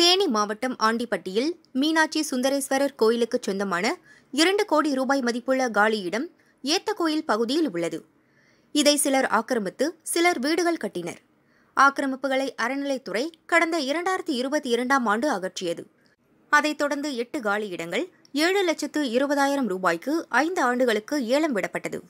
தேனி மாவட்டம் ஆண்டிப்பட்டியில் மீனாட்சி சுந்தரேஸ்வரர் கோயிலுக்கு சொந்தமான இரண்டு கோடி ரூபாய் மதிப்புள்ள காலியிடம் ஏத்த கோயில் பகுதியில் உள்ளது இதை சிலர் ஆக்கிரமித்து சிலர் வீடுகள் கட்டினர் ஆக்கிரமிப்புகளை அறநிலைத்துறை கடந்த இரண்டாயிரத்தி இருபத்தி இரண்டாம் ஆண்டு அகற்றியது அதைத் தொடர்ந்து எட்டு காலியிடங்கள் ஏழு லட்சத்து இருபதாயிரம் ரூபாய்க்கு ஐந்து ஆண்டுகளுக்கு ஏலம் விடப்பட்டது